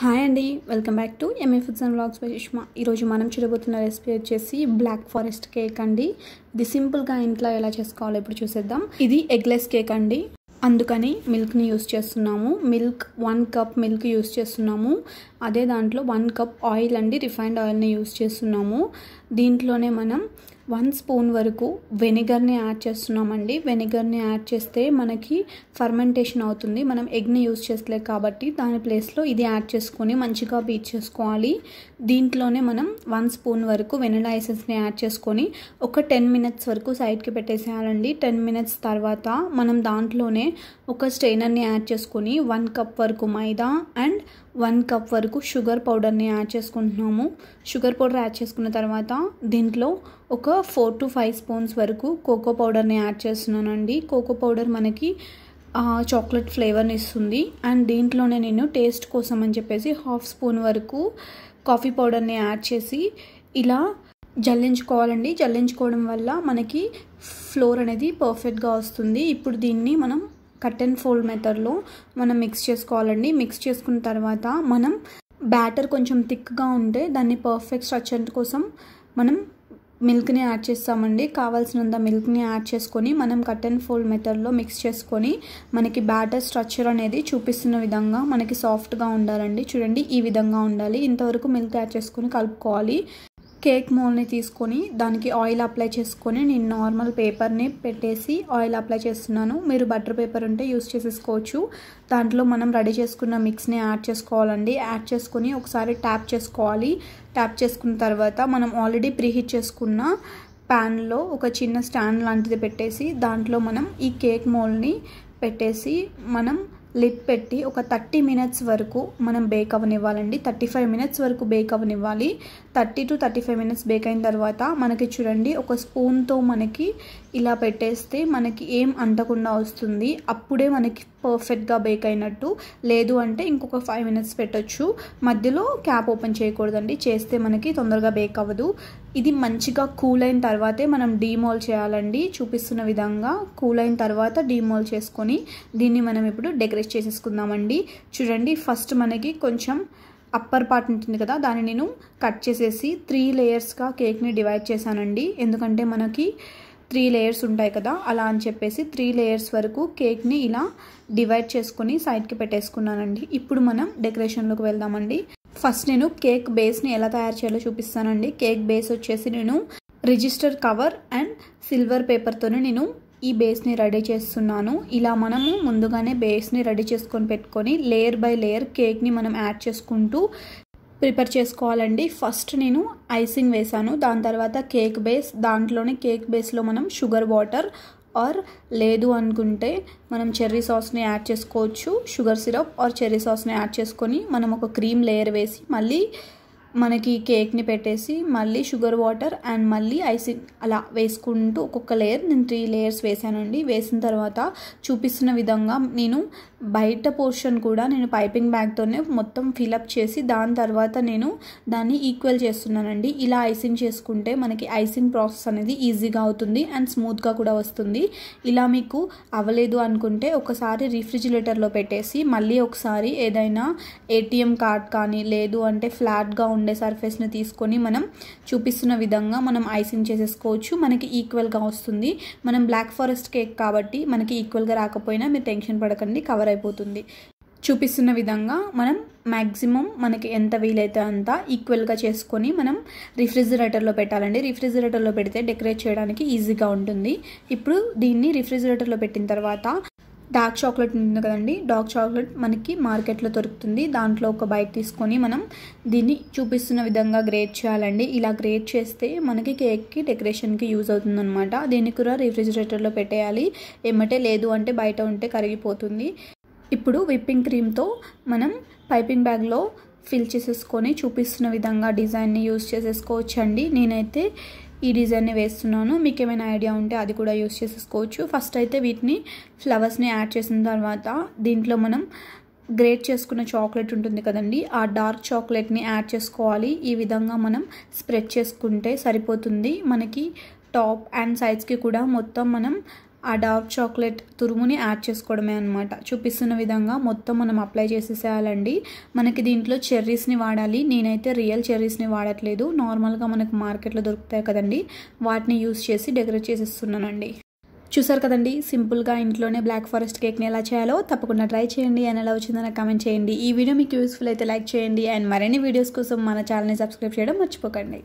hi అండి welcome back to MA foods and blogs by Sushma ఈరోజు మనం చూడబోతున్న రెసిపీ వచ్చేసి బ్లాక్ ఫారెస్ట్ కేక్ అండి ఇది సింపుల్గా ఇంట్లో ఎలా చేసుకోవాలో ఇప్పుడు చూసేద్దాం ఇది ఎగ్లెస్ కేక్ అండి అందుకని మిల్క్ని యూస్ చేస్తున్నాము milk one cup milk use చేస్తున్నాము అదే దాంట్లో వన్ కప్ ఆయిల్ అండి రిఫైన్డ్ ఆయిల్ని యూస్ చేస్తున్నాము దీంట్లోనే మనం వన్ స్పూన్ వరకు వెనిగర్ని యాడ్ చేస్తున్నామండి వెనిగర్ని యాడ్ చేస్తే మనకి ఫర్మెంటేషన్ అవుతుంది మనం ఎగ్ని యూస్ చేస్తలే కాబట్టి దాని ప్లేస్లో ఇది యాడ్ చేసుకొని మంచిగా బీచ్ చేసుకోవాలి దీంట్లోనే మనం వన్ స్పూన్ వరకు వెనడైసెస్ని యాడ్ చేసుకొని ఒక టెన్ మినిట్స్ వరకు సైడ్కి పెట్టేసేయాలండి టెన్ మినిట్స్ తర్వాత మనం దాంట్లోనే ఒక స్ట్రెయినర్ని యాడ్ చేసుకొని వన్ కప్ వరకు మైదా అండ్ వన్ కప్ వరకు వరకు షుగర్ పౌడర్ని యాడ్ చేసుకుంటున్నాము షుగర్ పౌడర్ యాడ్ చేసుకున్న తర్వాత దీంట్లో ఒక ఫోర్ టు ఫైవ్ స్పూన్స్ వరకు కోకో పౌడర్ని యాడ్ చేస్తున్నానండి కోకో పౌడర్ మనకి చాక్లెట్ ఫ్లేవర్ని ఇస్తుంది అండ్ దీంట్లోనే నేను టేస్ట్ కోసం అని చెప్పేసి హాఫ్ స్పూన్ వరకు కాఫీ పౌడర్ని యాడ్ చేసి ఇలా జల్లించుకోవాలండి జల్లించుకోవడం వల్ల మనకి ఫ్లోర్ అనేది పర్ఫెక్ట్గా వస్తుంది ఇప్పుడు దీన్ని మనం కట్ అండ్ ఫోల్డ్ మెథడ్లో మనం మిక్స్ చేసుకోవాలండి మిక్స్ చేసుకున్న తర్వాత మనం బ్యాటర్ కొంచెం థిక్గా ఉంటే దాన్ని పర్ఫెక్ట్ స్ట్రక్చర్ కోసం మనం మిల్క్ని యాడ్ చేస్తామండి కావాల్సినంత మిల్క్ని యాడ్ చేసుకొని మనం కట్ అండ్ ఫోల్డ్ మెథడ్లో మిక్స్ చేసుకొని మనకి బ్యాటర్ స్ట్రక్చర్ అనేది చూపిస్తున్న విధంగా మనకి సాఫ్ట్గా ఉండాలండి చూడండి ఈ విధంగా ఉండాలి ఇంతవరకు మిల్క్ యాడ్ చేసుకొని కలుపుకోవాలి కేక్ మోల్ని తీసుకొని దానికి ఆయిల్ అప్లై చేసుకొని నేను నార్మల్ పేపర్ని పెట్టేసి ఆయిల్ అప్లై చేస్తున్నాను మీరు బటర్ పేపర్ ఉంటే యూస్ చేసేసుకోవచ్చు దాంట్లో మనం రెడీ చేసుకున్న మిక్స్ని యాడ్ చేసుకోవాలండి యాడ్ చేసుకొని ఒకసారి ట్యాప్ చేసుకోవాలి ట్యాప్ చేసుకున్న తర్వాత మనం ఆల్రెడీ ప్రీహీట్ చేసుకున్న ప్యాన్లో ఒక చిన్న స్టాండ్ లాంటిది పెట్టేసి దాంట్లో మనం ఈ కేక్ మోల్ని పెట్టేసి మనం లిడ్ పెట్టి ఒక థర్టీ మినిట్స్ వరకు మనం బేక్ అవ్వనివ్వాలండి థర్టీ ఫైవ్ మినిట్స్ వరకు బేక్ అవ్వనివ్వాలి thirty to thirty five minutes bake అయిన తర్వాత మనకి చూడండి ఒక స్పూన్తో మనకి ఇలా పెట్టేస్తే మనకి ఏం అంటకుండా వస్తుంది అప్పుడే మనకి పర్ఫెక్ట్గా బేక్ అయినట్టు లేదు అంటే ఇంకొక ఫైవ్ మినిట్స్ పెట్టచ్చు మధ్యలో క్యాప్ ఓపెన్ చేయకూడదండి చేస్తే మనకి తొందరగా బేక్ అవ్వదు ఇది మంచిగా కూల్ అయిన తర్వాతే మనం డీమోల్ చేయాలండి చూపిస్తున్న విధంగా కూల్ అయిన తర్వాత డీమోల్ చేసుకొని దీన్ని మనం ఇప్పుడు డెకరేట్ చేసేసుకుందామండి చూడండి ఫస్ట్ మనకి కొంచెం అప్పర్ పార్ట్ ఉంటుంది కదా దాన్ని నేను కట్ చేసేసి త్రీ లేయర్స్గా కేక్ని డివైడ్ చేశానండి ఎందుకంటే మనకి త్రీ లేయర్స్ ఉంటాయి కదా అలా అని చెప్పేసి త్రీ లేయర్స్ వరకు కేక్ని ఇలా డివైడ్ చేసుకొని సైడ్కి పెట్టేసుకున్నానండి ఇప్పుడు మనం డెకరేషన్లోకి వెళ్దామండి ఫస్ట్ నేను కేక్ బేస్ని ఎలా తయారు చేయాలో చూపిస్తానండి కేక్ బేస్ వచ్చేసి నేను రిజిస్టర్ కవర్ అండ్ సిల్వర్ పేపర్తోనే నేను ఈ బేస్ని రెడీ చేస్తున్నాను ఇలా మనము ముందుగానే బేస్ని రెడీ చేసుకొని పెట్టుకొని లేయర్ బై లేయర్ కేక్ని మనం యాడ్ చేసుకుంటూ ప్రిపేర్ చేసుకోవాలండి ఫస్ట్ నేను ఐసింగ్ వేసాను దాని తర్వాత కేక్ బేస్ దాంట్లోనే కేక్ బేస్లో మనం షుగర్ వాటర్ ఆర్ లేదు అనుకుంటే మనం చెర్రీ సాస్ని యాడ్ చేసుకోవచ్చు షుగర్ సిరప్ ఆర్ చెర్రీ సాస్ని యాడ్ చేసుకొని మనం ఒక క్రీమ్ లేయర్ వేసి మళ్ళీ మనకి కేక్ని పెట్టేసి మళ్ళీ షుగర్ వాటర్ అండ్ మళ్ళీ ఐసింగ్ అలా వేసుకుంటూ ఒక్కొక్క లేయర్ నేను త్రీ లేయర్స్ వేసానండి వేసిన తర్వాత చూపిస్తున్న విధంగా నేను బయట పోర్షన్ కూడా నేను పైపింగ్ బ్యాగ్తోనే మొత్తం ఫిలప్ చేసి దాని తర్వాత నేను దాన్ని ఈక్వల్ చేస్తున్నానండి ఇలా ఐసింగ్ చేసుకుంటే మనకి ఐసింగ్ ప్రాసెస్ అనేది ఈజీగా అవుతుంది అండ్ స్మూత్గా కూడా వస్తుంది ఇలా మీకు అవ్వలేదు అనుకుంటే ఒకసారి రిఫ్రిజిరేటర్లో పెట్టేసి మళ్ళీ ఒకసారి ఏదైనా ఏటీఎం కార్డ్ కానీ లేదు అంటే ఫ్లాట్గా ఉండే సర్ఫేస్ని తీసుకొని మనం చూపిస్తున్న విధంగా మనం ఐసింగ్ చేసేసుకోవచ్చు మనకి ఈక్వల్గా వస్తుంది మనం బ్లాక్ ఫారెస్ట్ కేక్ కాబట్టి మనకి ఈక్వల్గా రాకపోయినా మీరు టెన్షన్ పడకండి కవర్ అయిపోతుంది చూపిస్తున్న విధంగా మనం మ్యాక్సిమం మనకి ఎంత వీలైతే అంత ఈక్వల్గా చేసుకొని మనం రిఫ్రిజిరేటర్లో పెట్టాలండి రిఫ్రిజిరేటర్లో పెడితే డెకరేట్ చేయడానికి ఈజీగా ఉంటుంది ఇప్పుడు దీన్ని రిఫ్రిజిరేటర్లో పెట్టిన తర్వాత డార్క్ చాక్లెట్ ఉంటుంది కదండి డార్క్ చాక్లెట్ మనకి మార్కెట్లో దొరుకుతుంది దాంట్లో ఒక బైక్ తీసుకొని మనం దీన్ని చూపిస్తున్న విధంగా గ్రేట్ చేయాలండి ఇలా గ్రేట్ చేస్తే మనకి కేక్కి డెకరేషన్కి యూజ్ అవుతుందన్నమాట దీన్ని కూడా రిఫ్రిజిరేటర్లో పెట్టేయాలి ఏమంటే లేదు అంటే బయట ఉంటే కరిగిపోతుంది ఇప్పుడు విప్పింగ్ క్రీమ్తో మనం పైపింగ్ బ్యాగ్లో ఫిల్ చేసేసుకొని చూపిస్తున్న విధంగా డిజైన్ని యూజ్ చేసేసుకోవచ్చు అండి నేనైతే ఈ డిజైన్ని వేస్తున్నాను మీకు ఏమైనా ఐడియా ఉంటే అది కూడా యూస్ చేసేసుకోవచ్చు ఫస్ట్ అయితే వీటిని ఫ్లవర్స్ని యాడ్ చేసిన తర్వాత దీంట్లో మనం గ్రేట్ చేసుకున్న చాక్లెట్ ఉంటుంది కదండి ఆ డార్క్ చాక్లెట్ని యాడ్ చేసుకోవాలి ఈ విధంగా మనం స్ప్రెడ్ చేసుకుంటే సరిపోతుంది మనకి టాప్ అండ్ సైడ్స్కి కూడా మొత్తం మనం ఆ డార్క్ చాక్లెట్ తురుముని యాడ్ చేసుకోవడమే అనమాట చూపిస్తున్న విధంగా మొత్తం మనం అప్లై చేసేసేయాలండి మనకి దీంట్లో చెర్రీస్ని వాడాలి నేనైతే రియల్ చెర్రీస్ని వాడట్లేదు నార్మల్గా మనకు మార్కెట్లో దొరుకుతాయి కదండి వాటిని యూస్ చేసి డెకరేట్ చేసేస్తున్నానండి చూసారు కదండి సింపుల్గా ఇంట్లోనే బ్లాక్ ఫారెస్ట్ కేక్ని ఎలా చేయాలో తప్పకుండా ట్రై చేయండి అండ్ ఎలా వచ్చిందని నాకు కామెంట్ చేయండి ఈ వీడియో మీకు యూస్ఫుల్ అయితే లైక్ చేయండి అండ్ మరిన్ని వీడియోస్ కోసం మన ఛానల్ని సబ్స్క్రైబ్ చేయడం మర్చిపోకండి